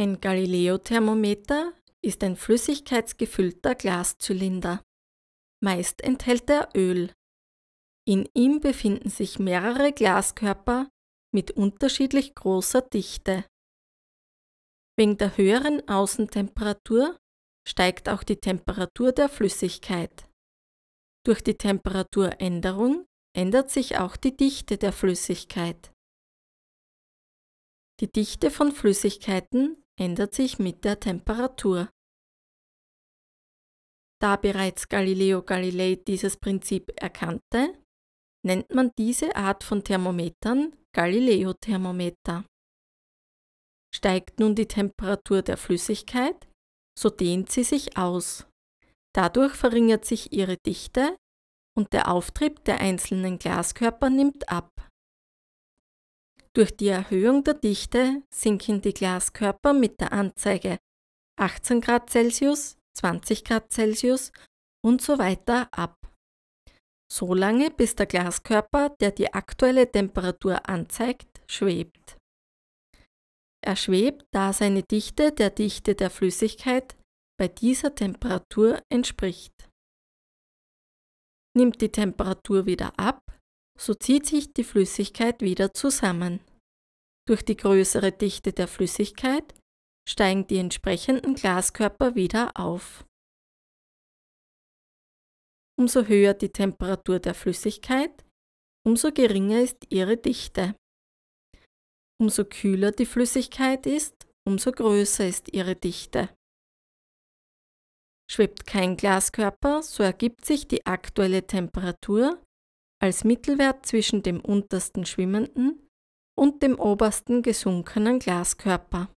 Ein Galileo-Thermometer ist ein flüssigkeitsgefüllter Glaszylinder. Meist enthält er Öl. In ihm befinden sich mehrere Glaskörper mit unterschiedlich großer Dichte. Wegen der höheren Außentemperatur steigt auch die Temperatur der Flüssigkeit. Durch die Temperaturänderung ändert sich auch die Dichte der Flüssigkeit. Die Dichte von Flüssigkeiten ändert sich mit der Temperatur. Da bereits Galileo Galilei dieses Prinzip erkannte, nennt man diese Art von Thermometern Galileo-Thermometer. Steigt nun die Temperatur der Flüssigkeit, so dehnt sie sich aus. Dadurch verringert sich ihre Dichte und der Auftrieb der einzelnen Glaskörper nimmt ab. Durch die Erhöhung der Dichte sinken die Glaskörper mit der Anzeige 18 Grad Celsius, 20 Grad Celsius und so weiter ab. So lange, bis der Glaskörper, der die aktuelle Temperatur anzeigt, schwebt. Er schwebt, da seine Dichte der Dichte der Flüssigkeit bei dieser Temperatur entspricht. Nimmt die Temperatur wieder ab, so zieht sich die Flüssigkeit wieder zusammen. Durch die größere Dichte der Flüssigkeit steigen die entsprechenden Glaskörper wieder auf. Umso höher die Temperatur der Flüssigkeit, umso geringer ist ihre Dichte. Umso kühler die Flüssigkeit ist, umso größer ist ihre Dichte. Schwebt kein Glaskörper, so ergibt sich die aktuelle Temperatur als Mittelwert zwischen dem untersten schwimmenden und dem obersten gesunkenen Glaskörper.